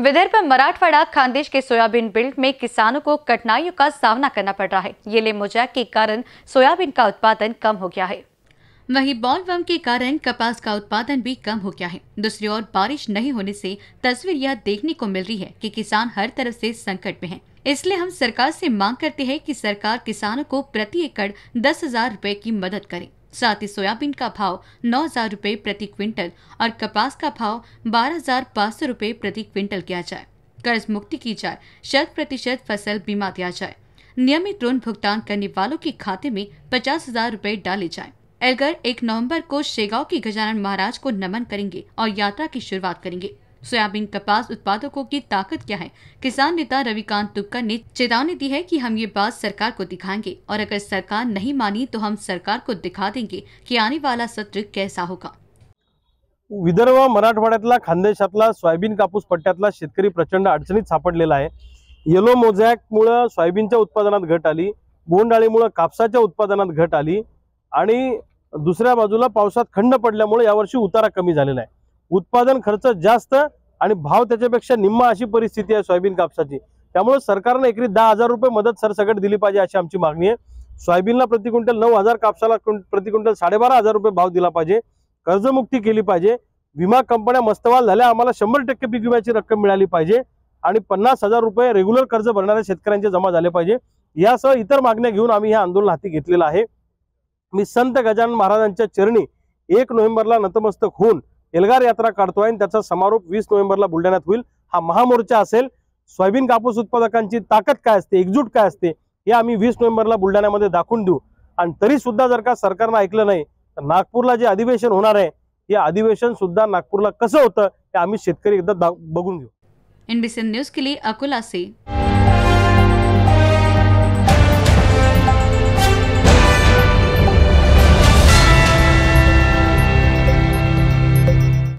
विदर्भ मराठवाड़ा खानदेश के soybean built में किसानों को कठिनाइयों का सामना करना पड़ रहा है ये लेमोजा के कारण सोयाबीन का उत्पादन कम हो गया है वहीं बॉलवर्म के कारण कपास का उत्पादन भी कम हो गया है दूसरी ओर बारिश नहीं होने से तस्वीर यह देखने को मिल रही है कि किसान हर तरफ से संकट में हैं। इसलिए हम सरकार से मांग करते हैं कि सरकार किसानों को प्रति एकड़ दस हजार रूपए की मदद करे साथ ही सोयाबीन का भाव नौ हजार रूपए प्रति क्विंटल और कपास का भाव बारह हजार पाँच सौ रूपए प्रति क्विंटल किया जाए कर्ज मुक्ति की जाए शत प्रतिशत फसल बीमा दिया जाए नियमित ऋण भुगतान करने वालों के खाते में पचास हजार रूपए डाले जाए एलगर एक नवंबर को शेगांव के गजानन महाराज को नमन करेंगे और यात्रा की शुरुआत करेंगे सोयाबीन कपास उत्पादकों की ताकत क्या है किसान नेता रविकांत तुक्कर ने चेतावनी दी है कि हम ये बात सरकार को दिखाएंगे और अगर सरकार नहीं मानी तो हम सरकार को दिखा देंगे कि आने वाला सत्र कैसा होगा विदर्भ मराठवाड्यातला खानदेशातला सोयाबीन कापूस पट्ट्यातला शेतकरी प्रचंड अडचणीत सापडलेला आहे येलो मोझॅकमुळं सोयाबीनच्या उत्पादनात घट आली बोंडाळीमुळं कापसाच्या उत्पादनात घट आली आणि दुसऱ्या बाजूला पावसात खंड पडल्यामुळे यावर्षी उतारा कमी झालेला आहे उत्पादन खर्च जास्त आणि भाव त्याच्यापेक्षा निम्मा अशी परिस्थिती आहे सोयाबीन कापसाची त्यामुळे सरकारनं एकरी दहा हजार रुपये मदत सरसकट दिली पाहिजे अशी आमची मागणी आहे सोयाबीनला प्रति क्विंटल नऊ हजार कापसाला प्रति क्विंटल साडेबारा हजार रुपये भाव दिला पाहिजे कर्जमुक्ती केली पाहिजे विमा कंपन्या मस्तवाल झाल्या आम्हाला शंभर टक्के पीक विम्याची रक्कम मिळाली पाहिजे आणि पन्नास हजार रुपये रेग्युलर कर्ज भरणाऱ्या शेतकऱ्यांचे जमा झाले पाहिजे यासह इतर मागण्या घेऊन आम्ही हे आंदोलन हाती घेतलेलं आहे मी संत गजानन महाराजांच्या चरणी एक नोव्हेंबरला नतमस्तक होऊन एल्गार यात्रा काढतोय आणि त्याचा समारोप वीस नोव्हेंबरला बुलढाण्यात होईल हा महामोर्चा असेल सोयाबीन कापूस उत्पादकांची ताकद काय असते एकजूट काय असते हे आम्ही वीस नोव्हेंबरला बुलढाण्यामध्ये दाखवून देऊ आणि तरी सुद्धा जर का सरकारनं ऐकलं नाही तर नागपूरला जे अधिवेशन होणार आहे हे अधिवेशन सुद्धा नागपूरला कसं होतं हे आम्ही शेतकरी एकदा बघून घेऊ एनबीसी न्यूज केली अकोला से